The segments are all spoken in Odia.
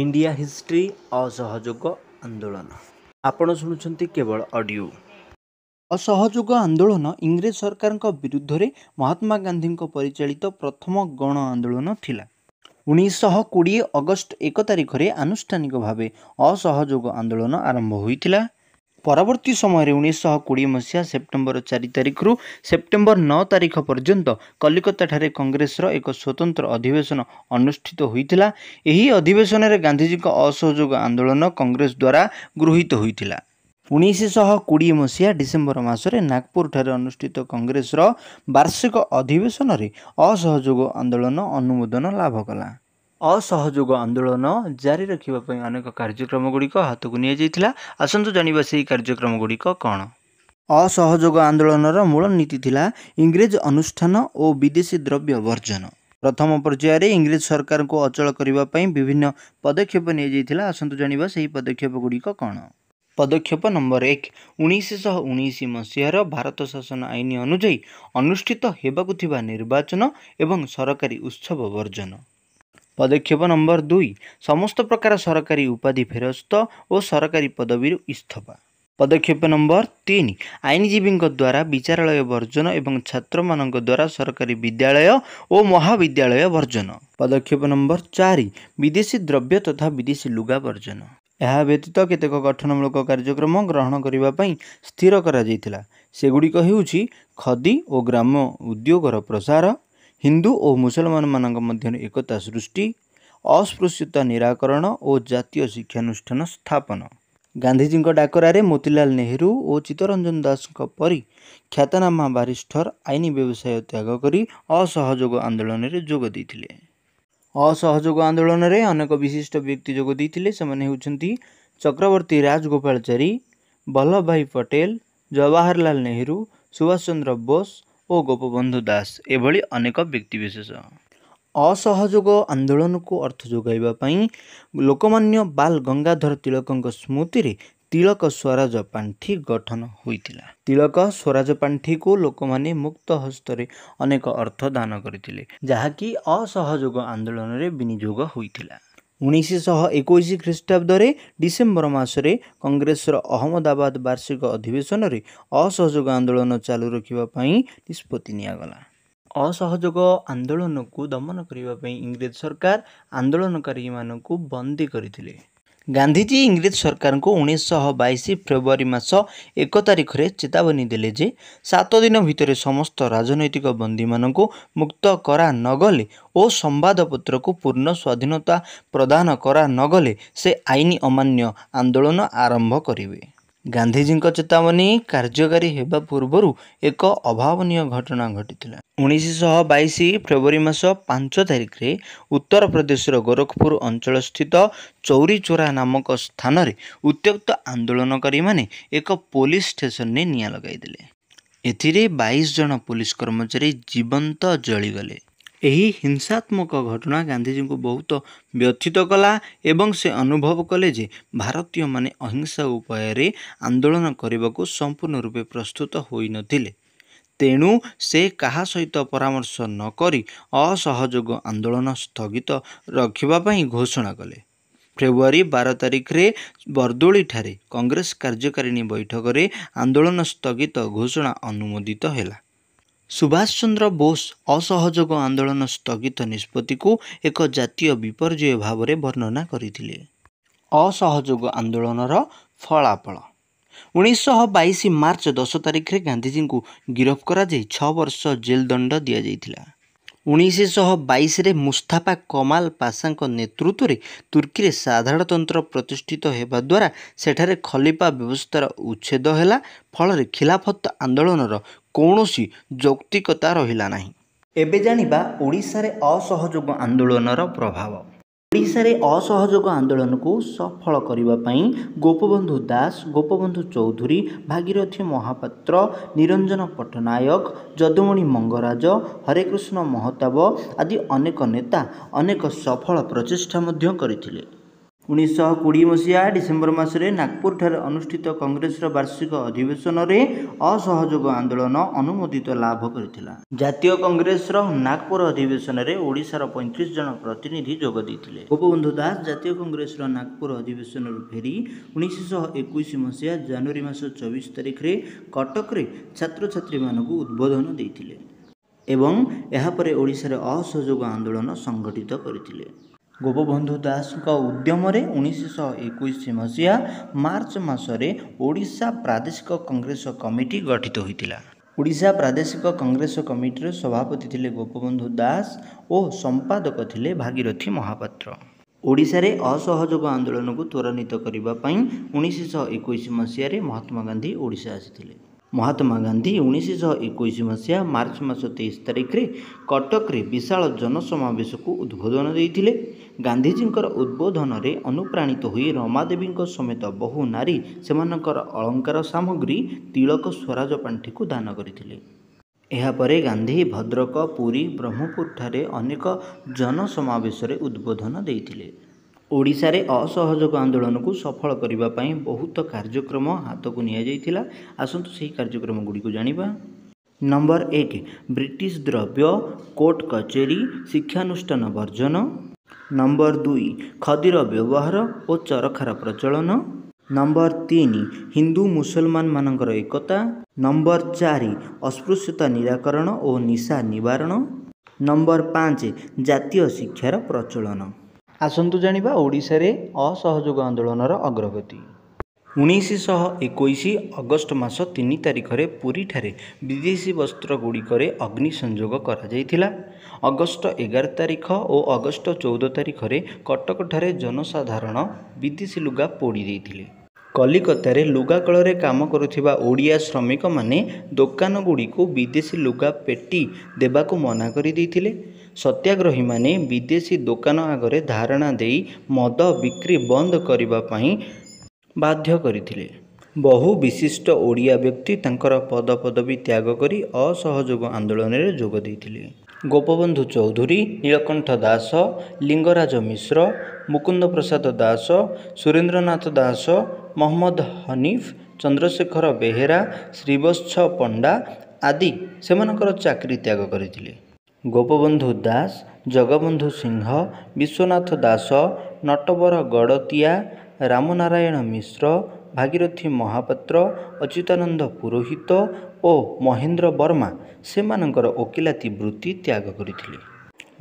ଇଣ୍ଡିଆ ହିଷ୍ଟ୍ରି ଅସହଯୋଗ ଆନ୍ଦୋଳନ ଆପଣ ଶୁଣୁଛନ୍ତି କେବଳ ଅଡ଼ିଓ ଅସହଯୋଗ ଆନ୍ଦୋଳନ ଇଂରେଜ ସରକାରଙ୍କ ବିରୁଦ୍ଧରେ ମହାତ୍ମା ଗାନ୍ଧୀଙ୍କ ପରିଚାଳିତ ପ୍ରଥମ ଗଣ ଆନ୍ଦୋଳନ ଥିଲା ଉଣେଇଶହ କୋଡ଼ିଏ ଅଗଷ୍ଟ ଏକ ତାରିଖରେ ଆନୁଷ୍ଠାନିକ ଭାବେ ଅସହଯୋଗ ଆନ୍ଦୋଳନ ଆରମ୍ଭ ହୋଇଥିଲା ପରବର୍ତ୍ତୀ ସମୟରେ ଉଣେଇଶହ କୋଡ଼ିଏ ମସିହା ସେପ୍ଟେମ୍ବର ଚାରି ତାରିଖରୁ ସେପ୍ଟେମ୍ବର ନଅ ତାରିଖ ପର୍ଯ୍ୟନ୍ତ କଲିକତାଠାରେ କଂଗ୍ରେସର ଏକ ସ୍ୱତନ୍ତ୍ର ଅଧିବେଶନ ଅନୁଷ୍ଠିତ ହୋଇଥିଲା ଏହି ଅଧିବେଶନରେ ଗାନ୍ଧିଜୀଙ୍କ ଅସହଯୋଗ ଆନ୍ଦୋଳନ କଂଗ୍ରେସ ଦ୍ୱାରା ଗୃହୀତ ହୋଇଥିଲା ଉଣେଇଶହ କୋଡ଼ିଏ ମସିହା ଡିସେମ୍ବର ମାସରେ ନାଗପୁରଠାରେ ଅନୁଷ୍ଠିତ କଂଗ୍ରେସର ବାର୍ଷିକ ଅଧିବେଶନରେ ଅସହଯୋଗ ଆନ୍ଦୋଳନ ଅନୁମୋଦନ ଲାଭ କଲା ଅସହଯୋଗ ଆନ୍ଦୋଳନ ଜାରି ରଖିବା ପାଇଁ ଅନେକ କାର୍ଯ୍ୟକ୍ରମ ଗୁଡ଼ିକ ହାତକୁ ନିଆଯାଇଥିଲା ଆସନ୍ତୁ ଜାଣିବା ସେହି କାର୍ଯ୍ୟକ୍ରମ ଗୁଡ଼ିକ କ'ଣ ଅସହଯୋଗ ଆନ୍ଦୋଳନର ମୂଳ ନୀତି ଥିଲା ଇଂରେଜ ଅନୁଷ୍ଠାନ ଓ ବିଦେଶୀ ଦ୍ରବ୍ୟ ବର୍ଜନ ପ୍ରଥମ ପର୍ଯ୍ୟାୟରେ ଇଂରେଜ ସରକାରଙ୍କୁ ଅଚଳ କରିବା ପାଇଁ ବିଭିନ୍ନ ପଦକ୍ଷେପ ନିଆଯାଇଥିଲା ଆସନ୍ତୁ ଜାଣିବା ସେହି ପଦକ୍ଷେପ ଗୁଡ଼ିକ କ'ଣ ପଦକ୍ଷେପ ନମ୍ବର ଏକ ଉଣେଇଶଶହ ଉଣେଇଶ ମସିହାର ଭାରତ ଶାସନ ଆଇନ ଅନୁଯାୟୀ ଅନୁଷ୍ଠିତ ହେବାକୁ ଥିବା ନିର୍ବାଚନ ଏବଂ ସରକାରୀ ଉତ୍ସବ ବର୍ଜନ ପଦକ୍ଷେପ ନମ୍ବର ଦୁଇ ସମସ୍ତ ପ୍ରକାର ସରକାରୀ ଉପାଧି ଫେରସ୍ତ ଓ ସରକାରୀ ପଦବୀରୁ ଇସ୍ତଫା ପଦକ୍ଷେପ ନମ୍ବର ତିନି ଆଇନଜୀବୀଙ୍କ ଦ୍ୱାରା ବିଚାରାଳୟ ବର୍ଜନ ଏବଂ ଛାତ୍ରମାନଙ୍କ ଦ୍ୱାରା ସରକାରୀ ବିଦ୍ୟାଳୟ ଓ ମହାବିଦ୍ୟାଳୟ ବର୍ଜନ ପଦକ୍ଷେପ ନମ୍ବର ଚାରି ବିଦେଶୀ ଦ୍ରବ୍ୟ ତଥା ବିଦେଶୀ ଲୁଗା ବର୍ଜନ ଏହା ବ୍ୟତୀତ କେତେକ ଗଠନମୂଳକ କାର୍ଯ୍ୟକ୍ରମ ଗ୍ରହଣ କରିବା ପାଇଁ ସ୍ଥିର କରାଯାଇଥିଲା ସେଗୁଡ଼ିକ ହେଉଛି ଖଦି ଓ ଗ୍ରାମ ଉଦ୍ୟୋଗର ପ୍ରସାର ହିନ୍ଦୁ ଓ ମୁସଲମାନମାନଙ୍କ ମଧ୍ୟରେ ଏକତା ସୃଷ୍ଟି ଅସ୍ପୃଶ୍ୟତା ନିରାକରଣ ଓ ଜାତୀୟ ଶିକ୍ଷାନୁଷ୍ଠାନ ସ୍ଥାପନ ଗାନ୍ଧିଜୀଙ୍କ ଡାକରାରେ ମୋତିଲାଲ ନେହେରୁ ଓ ଚିତ୍ତରଞ୍ଜନ ଦାସଙ୍କ ପରି ଖ୍ୟାତନାମା ବାରିଷ୍ଠର ଆଇନ ବ୍ୟବସାୟ ତ୍ୟାଗ କରି ଅସହଯୋଗ ଆନ୍ଦୋଳନରେ ଯୋଗ ଦେଇଥିଲେ ଅସହଯୋଗ ଆନ୍ଦୋଳନରେ ଅନେକ ବିଶିଷ୍ଟ ବ୍ୟକ୍ତି ଯୋଗ ଦେଇଥିଲେ ସେମାନେ ହେଉଛନ୍ତି ଚକ୍ରବର୍ତ୍ତୀ ରାଜଗୋପାଳଚାରୀ ବଲ୍ଲଭ ଭାଇ ପଟେଲ ଜବାହାରଲାଲ ନେହେରୁ ସୁଭାଷ ଚନ୍ଦ୍ର ବୋଷ ओ गोपबन्धु दास एभली अनेक व्यक्ति विशेष असहयोग आन्दोलनको अर्थ जोगाउँ लोकमान्य बाल गंगाधर तिलक स्मृति तिलक स्वराज पांठी गठन हुन्छ तिलक स्वराज को लोकमाने मुक्त हस्तरे अनेक अर्थ दान गरिसहयोग आन्दोलनर विनियोग हुन्छ ଉଣେଇଶଶହ ଏକୋଇଶ ଖ୍ରୀଷ୍ଟାବ୍ଦରେ ଡିସେମ୍ବର ମାସରେ କଂଗ୍ରେସର ଅହମ୍ମଦାବାଦ ବାର୍ଷିକ ଅଧିବେଶନରେ ଅସହଯୋଗ ଆନ୍ଦୋଳନ ଚାଲୁ ରଖିବା ପାଇଁ ନିଷ୍ପତ୍ତି ନିଆଗଲା ଅସହଯୋଗ ଆନ୍ଦୋଳନକୁ ଦମନ କରିବା ପାଇଁ ଇଂରେଜ ସରକାର ଆନ୍ଦୋଳନକାରୀମାନଙ୍କୁ ବନ୍ଦୀ କରିଥିଲେ ଗାନ୍ଧିଜୀ ଇଂରେଜ ସରକାରଙ୍କୁ ଉଣେଇଶହ ବାଇଶ ଫେବୃଆରୀ ମାସ ଏକ ତାରିଖରେ ଚେତାବନୀ ଦେଲେ ଯେ ସାତ ଦିନ ଭିତରେ ସମସ୍ତ ରାଜନୈତିକ ବନ୍ଦୀମାନଙ୍କୁ ମୁକ୍ତ କରା ନଗଲେ ଓ ସମ୍ବାଦପତ୍ରକୁ ପୂର୍ଣ୍ଣ ସ୍ୱାଧୀନତା ପ୍ରଦାନ କରା ନଗଲେ ସେ ଆଇନ ଅମାନ୍ୟ ଆନ୍ଦୋଳନ ଆରମ୍ଭ କରିବେ ଗାନ୍ଧୀଜୀଙ୍କ ଚେତାବନୀ କାର୍ଯ୍ୟକାରୀ ହେବା ପୂର୍ବରୁ ଏକ ଅଭାବନୀୟ ଘଟଣା ଘଟିଥିଲା ଉଣେଇଶହ ବାଇଶ ଫେବୃଆରୀ ମାସ ପାଞ୍ଚ ତାରିଖରେ ଉତ୍ତରପ୍ରଦେଶର ଗୋରଖପୁର ଅଞ୍ଚଳ ସ୍ଥିତ ଚୋରା ନାମକ ସ୍ଥାନରେ ଉତ୍ତ୍ୟକ୍ତ ଆନ୍ଦୋଳନକାରୀମାନେ ଏକ ପୋଲିସ ଷ୍ଟେସନରେ ନିଆଁ ଲଗାଇଦେଲେ ଏଥିରେ ବାଇଶ ଜଣ ପୋଲିସ କର୍ମଚାରୀ ଜୀବନ୍ତ ଜଳିଗଲେ ଏହି ହିଂସାତ୍ମକ ଘଟଣା ଗାନ୍ଧୀଜୀଙ୍କୁ ବହୁତ ବ୍ୟଥିତ କଲା ଏବଂ ସେ ଅନୁଭବ କଲେ ଯେ ଭାରତୀୟମାନେ ଅହିଂସା ଉପାୟରେ ଆନ୍ଦୋଳନ କରିବାକୁ ସମ୍ପୂର୍ଣ୍ଣ ରୂପେ ପ୍ରସ୍ତୁତ ହୋଇନଥିଲେ ତେଣୁ ସେ କାହା ସହିତ ପରାମର୍ଶ ନକରି ଅସହଯୋଗ ଆନ୍ଦୋଳନ ସ୍ଥଗିତ ରଖିବା ପାଇଁ ଘୋଷଣା କଲେ ଫେବୃଆରୀ ବାର ତାରିଖରେ ବରଦୋଳିଠାରେ କଂଗ୍ରେସ କାର୍ଯ୍ୟକାରିଣୀ ବୈଠକରେ ଆନ୍ଦୋଳନ ସ୍ଥଗିତ ଘୋଷଣା ଅନୁମୋଦିତ ହେଲା ସୁଭାଷ ଚନ୍ଦ୍ର ବୋଷ ଅସହଯୋଗ ଆନ୍ଦୋଳନ ସ୍ଥଗିତ ନିଷ୍ପତ୍ତିକୁ ଏକ ଜାତୀୟ ବିପର୍ଯ୍ୟୟ ଭାବରେ ବର୍ଣ୍ଣନା କରିଥିଲେ ଅସହଯୋଗ ଆନ୍ଦୋଳନର ଫଳାଫଳ ଉଣେଇଶହ ବାଇଶ ମାର୍ଚ୍ଚ ଦଶ ତାରିଖରେ ଗାନ୍ଧିଜୀଙ୍କୁ ଗିରଫ କରାଯାଇ ଛଅ ବର୍ଷ ଜେଲ୍ ଦଣ୍ଡ ଦିଆଯାଇଥିଲା ଉଣେଇଶଶହ ବାଇଶରେ ମୁସ୍ତାଫା କମାଲ ପାଶାଙ୍କ ନେତୃତ୍ୱରେ ତୁର୍କୀରେ ସାଧାରଣତନ୍ତ୍ର ପ୍ରତିଷ୍ଠିତ ହେବା ଦ୍ୱାରା ସେଠାରେ ଖଲିପା ବ୍ୟବସ୍ଥାର ଉଚ୍ଛେଦ ହେଲା ଫଳରେ ଖିଲାଫତ ଆନ୍ଦୋଳନର କୌଣସି ଯୌକ୍ତିକତା ରହିଲା ନାହିଁ ଏବେ ଜାଣିବା ଓଡ଼ିଶାରେ ଅସହଯୋଗ ଆନ୍ଦୋଳନର ପ୍ରଭାବ ଓଡ଼ିଶାରେ ଅସହଯୋଗ ଆନ୍ଦୋଳନକୁ ସଫଳ କରିବା ପାଇଁ ଗୋପବନ୍ଧୁ ଦାସ ଗୋପବନ୍ଧୁ ଚୌଧୁରୀ ଭାଗିରଥ ମହାପାତ୍ର ନିରଞ୍ଜନ ପଟ୍ଟନାୟକ ଯଦୁମଣି ମଙ୍ଗରାଜ ହରେକୃଷ୍ଣ ମହତାବ ଆଦି ଅନେକ ନେତା ଅନେକ ସଫଳ ପ୍ରଚେଷ୍ଟା ମଧ୍ୟ କରିଥିଲେ ଉଣେଇଶହ କୋଡ଼ିଏ ମସିହା ଡିସେମ୍ବର ମାସରେ ନାଗପୁରଠାରେ ଅନୁଷ୍ଠିତ କଂଗ୍ରେସର ବାର୍ଷିକ ଅଧିବେଶନରେ ଅସହଯୋଗ ଆନ୍ଦୋଳନ ଅନୁମୋଦିତ ଲାଭ କରିଥିଲା ଜାତୀୟ କଂଗ୍ରେସର ନାଗପୁର ଅଧିବେଶନରେ ଓଡ଼ିଶାର ପଇଁତିରିଶ ଜଣ ପ୍ରତିନିଧି ଯୋଗ ଦେଇଥିଲେ ଗୋପବନ୍ଧୁ ଦାସ ଜାତୀୟ କଂଗ୍ରେସର ନାଗପୁର ଅଧିବେଶନରୁ ଫେରି ଉଣେଇଶହ ଏକୋଇଶ ମସିହା ଜାନୁଆରୀ ମାସ ଚବିଶ ତାରିଖରେ କଟକରେ ଛାତ୍ରଛାତ୍ରୀମାନଙ୍କୁ ଉଦ୍ବୋଧନ ଦେଇଥିଲେ ଏବଂ ଏହାପରେ ଓଡ଼ିଶାରେ ଅସହଯୋଗ ଆନ୍ଦୋଳନ ସଂଗଠିତ କରିଥିଲେ ଗୋପବନ୍ଧୁ ଦାସଙ୍କ ଉଦ୍ୟମରେ ଉଣେଇଶହ ଏକୋଇଶ ମସିହା ମାର୍ଚ୍ଚ ମାସରେ ଓଡ଼ିଶା ପ୍ରାଦେଶିକ କଂଗ୍ରେସ କମିଟି ଗଠିତ ହୋଇଥିଲା ଓଡ଼ିଶା ପ୍ରାଦେଶିକ କଂଗ୍ରେସ କମିଟିର ସଭାପତି ଥିଲେ ଗୋପବନ୍ଧୁ ଦାସ ଓ ସମ୍ପାଦକ ଥିଲେ ଭାଗିରଥୀ ମହାପାତ୍ର ଓଡ଼ିଶାରେ ଅସହଯୋଗ ଆନ୍ଦୋଳନକୁ ତ୍ୱରାନ୍ୱିତ କରିବା ପାଇଁ ଉଣେଇଶହ ଏକୋଇଶ ମସିହାରେ ମହାତ୍ମା ଗାନ୍ଧୀ ଓଡ଼ିଶା ଆସିଥିଲେ ମହାତ୍ମା ଗାନ୍ଧୀ ଉଣେଇଶଶହ ଏକୋଇଶ ମସିହା ମାର୍ଚ୍ଚ ମାସ ତେଇଶ ତାରିଖରେ କଟକରେ ବିଶାଳ ଜନସମାବେଶକୁ ଉଦ୍ବୋଧନ ଦେଇଥିଲେ ଗାନ୍ଧୀଜୀଙ୍କର ଉଦ୍ବୋଧନରେ ଅନୁପ୍ରାଣିତ ହୋଇ ରମାଦେବୀଙ୍କ ସମେତ ବହୁ ନାରୀ ସେମାନଙ୍କର ଅଳଙ୍କାର ସାମଗ୍ରୀ ତିଳକ ସ୍ୱରାଜ ପାଣ୍ଠିକୁ ଦାନ କରିଥିଲେ ଏହାପରେ ଗାନ୍ଧୀ ଭଦ୍ରକ ପୁରୀ ବ୍ରହ୍ମପୁରଠାରେ ଅନେକ ଜନସମାବେଶରେ ଉଦ୍ବୋଧନ ଦେଇଥିଲେ ଓଡ଼ିଶାରେ ଅସହଯୋଗ ଆନ୍ଦୋଳନକୁ ସଫଳ କରିବା ପାଇଁ ବହୁତ କାର୍ଯ୍ୟକ୍ରମ ହାତକୁ ନିଆଯାଇଥିଲା ଆସନ୍ତୁ ସେହି କାର୍ଯ୍ୟକ୍ରମ ଗୁଡ଼ିକୁ ଜାଣିବା ନମ୍ବର ଏକ ବ୍ରିଟିଶ ଦ୍ରବ୍ୟ କୋର୍ଟ କଚେରୀ ଶିକ୍ଷାନୁଷ୍ଠାନ ବର୍ଜନ ନମ୍ବର ଦୁଇ ଖଦୀର ବ୍ୟବହାର ଓ ଚରଖାର ପ୍ରଚଳନ ନମ୍ବର ତିନି ହିନ୍ଦୁ ମୁସଲମାନ ମାନଙ୍କର ଏକତା ନମ୍ବର ଚାରି ଅସ୍ପୃଶ୍ୟତା ନିରାକରଣ ଓ ନିଶା ନିବାରଣ ନମ୍ବର ପାଞ୍ଚ ଜାତୀୟ ଶିକ୍ଷାର ପ୍ରଚଳନ ଆସନ୍ତୁ ଜାଣିବା ଓଡ଼ିଶାରେ ଅସହଯୋଗ ଆନ୍ଦୋଳନର ଅଗ୍ରଗତି ଉଣେଇଶଶହ ଏକୋଇଶ ଅଗଷ୍ଟ ମାସ ତିନି ତାରିଖରେ ପୁରୀଠାରେ ବିଦେଶୀ ବସ୍ତ୍ର ଗୁଡ଼ିକରେ ଅଗ୍ନି ସଂଯୋଗ କରାଯାଇଥିଲା ଅଗଷ୍ଟ ଏଗାର ତାରିଖ ଓ ଅଗଷ୍ଟ ଚଉଦ ତାରିଖରେ କଟକଠାରେ ଜନସାଧାରଣ ବିଦେଶୀ ଲୁଗା ପୋଡ଼ି ଦେଇଥିଲେ କଲିକତାରେ ଲୁଗାକଳରେ କାମ କରୁଥିବା ଓଡ଼ିଆ ଶ୍ରମିକମାନେ ଦୋକାନଗୁଡ଼ିକୁ ବିଦେଶୀ ଲୁଗା ପେଟି ଦେବାକୁ ମନା କରିଦେଇଥିଲେ ସତ୍ୟାଗ୍ରହୀମାନେ ବିଦେଶୀ ଦୋକାନ ଆଗରେ ଧାରଣା ଦେଇ ମଦ ବିକ୍ରି ବନ୍ଦ କରିବା ପାଇଁ ବାଧ୍ୟ କରିଥିଲେ ବହୁ ବିଶିଷ୍ଟ ଓଡ଼ିଆ ବ୍ୟକ୍ତି ତାଙ୍କର ପଦପଦବୀ ତ୍ୟାଗ କରି ଅସହଯୋଗ ଆନ୍ଦୋଳନରେ ଯୋଗ ଦେଇଥିଲେ ଗୋପବନ୍ଧୁ ଚୌଧୁରୀ ନୀଳକଣ୍ଠ ଦାସ ଲିଙ୍ଗରାଜ ମିଶ୍ର ମୁକୁନ୍ଦ ପ୍ରସାଦ ଦାସ ସୁରେନ୍ଦ୍ରନାଥ ଦାସ ମହମ୍ମଦ ହନିଫ ଚନ୍ଦ୍ରଶେଖର ବେହେରା ଶ୍ରୀବତ୍ସ ପଣ୍ଡା ଆଦି ସେମାନଙ୍କର ଚାକିରି ତ୍ୟାଗ କରିଥିଲେ ଗୋପବନ୍ଧୁ ଦାସ ଜଗବନ୍ଧୁ ସିଂହ ବିଶ୍ୱନାଥ ଦାସ ନଟବର ଗଡ଼ତିଆ ରାମନାରାୟଣ ମିଶ୍ର ଭାଗିରଥି ମହାପାତ୍ର ଅଚ୍ୟୁତାନନ୍ଦ ପୁରୋହିତ ଓ ମହେନ୍ଦ୍ର ବର୍ମା ସେମାନଙ୍କର ଓକିଲାତି ବୃତ୍ତି ତ୍ୟାଗ କରିଥିଲେ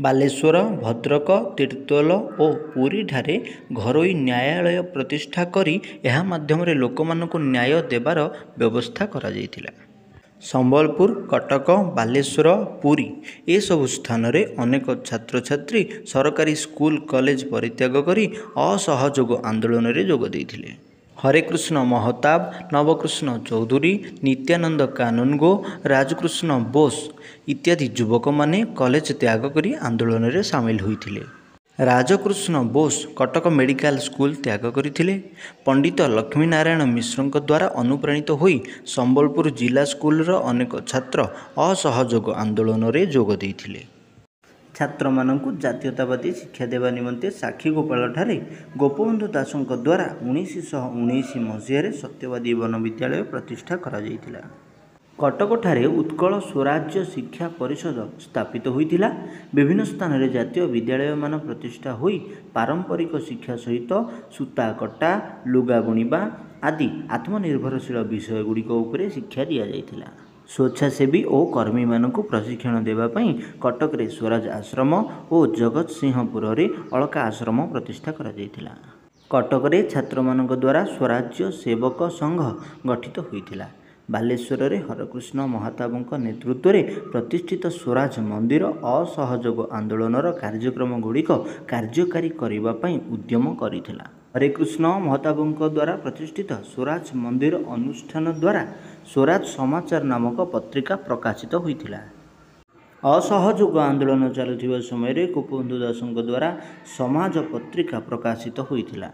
ବାଲେଶ୍ୱର ଭଦ୍ରକ ତିର୍ତ୍ତୋଲ ଓ ପୁରୀଠାରେ ଘରୋଇ ନ୍ୟାୟାଳୟ ପ୍ରତିଷ୍ଠା କରି ଏହା ମାଧ୍ୟମରେ ଲୋକମାନଙ୍କୁ ନ୍ୟାୟ ଦେବାର ବ୍ୟବସ୍ଥା କରାଯାଇଥିଲା ସମ୍ବଲପୁର କଟକ ବାଲେଶ୍ୱର ପୁରୀ ଏସବୁ ସ୍ଥାନରେ ଅନେକ ଛାତ୍ରଛାତ୍ରୀ ସରକାରୀ ସ୍କୁଲ କଲେଜ ପରିତ୍ୟାଗ କରି ଅସହଯୋଗ ଆନ୍ଦୋଳନରେ ଯୋଗ ଦେଇଥିଲେ ହରେକୃଷ୍ଣ ମହତାବ ନବକୃଷ୍ଣ ଚୌଧୁରୀ ନିତ୍ୟାନନ୍ଦ କାନୁନଗୋ ରାଜକୃଷ୍ଣ ବୋଷ ଇତ୍ୟାଦି ଯୁବକମାନେ କଲେଜ ତ୍ୟାଗ କରି ଆନ୍ଦୋଳନରେ ସାମିଲ ହୋଇଥିଲେ ରାଜକୃଷ୍ଣ ବୋଷ କଟକ ମେଡ଼ିକାଲ ସ୍କୁଲ ତ୍ୟାଗ କରିଥିଲେ ପଣ୍ଡିତ ଲକ୍ଷ୍ମୀନାରାୟଣ ମିଶ୍ରଙ୍କ ଦ୍ୱାରା ଅନୁପ୍ରାଣିତ ହୋଇ ସମ୍ବଲପୁର ଜିଲ୍ଲା ସ୍କୁଲର ଅନେକ ଛାତ୍ର ଅସହଯୋଗ ଆନ୍ଦୋଳନରେ ଯୋଗ ଦେଇଥିଲେ ଛାତ୍ରମାନଙ୍କୁ ଜାତୀୟତାବାଦୀ ଶିକ୍ଷା ଦେବା ନିମନ୍ତେ ସାକ୍ଷୀ ଗୋପାଳଠାରେ ଗୋପବନ୍ଧୁ ଦାସଙ୍କ ଦ୍ୱାରା ଉଣେଇଶଶହ ଉଣେଇଶ ମସିହାରେ ସତ୍ୟବାଦୀ ବନ ବିଦ୍ୟାଳୟ ପ୍ରତିଷ୍ଠା କରାଯାଇଥିଲା କଟକଠାରେ ଉତ୍କଳ ସ୍ୱରାଜ୍ୟ ଶିକ୍ଷା ପରିଷଦ ସ୍ଥାପିତ ହୋଇଥିଲା ବିଭିନ୍ନ ସ୍ଥାନରେ ଜାତୀୟ ବିଦ୍ୟାଳୟମାନ ପ୍ରତିଷ୍ଠା ହୋଇ ପାରମ୍ପରିକ ଶିକ୍ଷା ସହିତ ସୂତା କଟା ଲୁଗା ବୁଣିବା ଆଦି ଆତ୍ମନିର୍ଭରଶୀଳ ବିଷୟଗୁଡ଼ିକ ଉପରେ ଶିକ୍ଷା ଦିଆଯାଇଥିଲା ସ୍ୱେଚ୍ଛାସେବୀ ଓ କର୍ମୀମାନଙ୍କୁ ପ୍ରଶିକ୍ଷଣ ଦେବା ପାଇଁ କଟକରେ ସ୍ୱରାଜ ଆଶ୍ରମ ଓ ଜଗତସିଂହପୁରରେ ଅଳକା ଆଶ୍ରମ ପ୍ରତିଷ୍ଠା କରାଯାଇଥିଲା କଟକରେ ଛାତ୍ରମାନଙ୍କ ଦ୍ୱାରା ସ୍ୱରାଜ୍ୟ ସେବକ ସଂଘ ଗଠିତ ହୋଇଥିଲା ବାଲେଶ୍ୱରରେ ହରେକୃଷ୍ଣ ମହତାବଙ୍କ ନେତୃତ୍ୱରେ ପ୍ରତିଷ୍ଠିତ ସ୍ୱରାଜ ମନ୍ଦିର ଅସହଯୋଗ ଆନ୍ଦୋଳନର କାର୍ଯ୍ୟକ୍ରମ ଗୁଡ଼ିକ କାର୍ଯ୍ୟକାରୀ କରିବା ପାଇଁ ଉଦ୍ୟମ କରିଥିଲା ହରେକୃଷ୍ଣ ମହତାବଙ୍କ ଦ୍ୱାରା ପ୍ରତିଷ୍ଠିତ ସ୍ୱରାଜ ମନ୍ଦିର ଅନୁଷ୍ଠାନ ଦ୍ୱାରା ସ୍ୱରାଜ ସମାଚାର ନାମକ ପତ୍ରିକା ପ୍ରକାଶିତ ହୋଇଥିଲା ଅସହଯୋଗ ଆନ୍ଦୋଳନ ଚାଲୁଥିବା ସମୟରେ ଗୋପବନ୍ଧୁ ଦାସଙ୍କ ଦ୍ୱାରା ସମାଜ ପତ୍ରିକା ପ୍ରକାଶିତ ହୋଇଥିଲା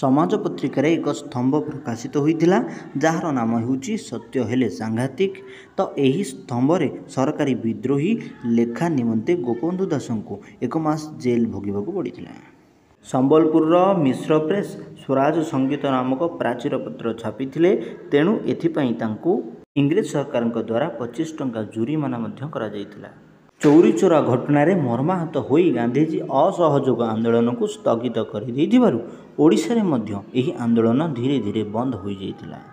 ସମାଜ ପତ୍ରିକାରେ ଏକ ସ୍ତମ୍ଭ ପ୍ରକାଶିତ ହୋଇଥିଲା ଯାହାର ନାମ ହେଉଛି ସତ୍ୟ ହେଲେ ସାଂଘାତିକ ତ ଏହି ସ୍ତମ୍ଭରେ ସରକାରୀ ବିଦ୍ରୋହୀ ଲେଖା ନିମନ୍ତେ ଗୋପବନ୍ଧୁ ଦାସଙ୍କୁ ଏକ ମାସ ଜେଲ୍ ଭୋଗିବାକୁ ପଡ଼ିଥିଲା ସମ୍ବଲପୁରର ମିଶ୍ର ପ୍ରେସ୍ ସ୍ୱରାଜ ସଙ୍ଗୀତ ନାମକ ପ୍ରାଚୀରପତ୍ର ଛାପିଥିଲେ ତେଣୁ ଏଥିପାଇଁ ତାଙ୍କୁ ଇଂରେଜ ସରକାରଙ୍କ ଦ୍ୱାରା ପଚିଶ ଟଙ୍କା ଜୋରିମାନା ମଧ୍ୟ କରାଯାଇଥିଲା ଚୌରୀ ଚୋରା ଘଟଣାରେ ମର୍ମାହତ ହୋଇ ଗାନ୍ଧିଜୀ ଅସହଯୋଗ ଆନ୍ଦୋଳନକୁ ସ୍ଥଗିତ କରିଦେଇଥିବାରୁ ଓଡ଼ିଶାରେ ମଧ୍ୟ ଏହି ଆନ୍ଦୋଳନ ଧୀରେ ଧୀରେ ବନ୍ଦ ହୋଇଯାଇଥିଲା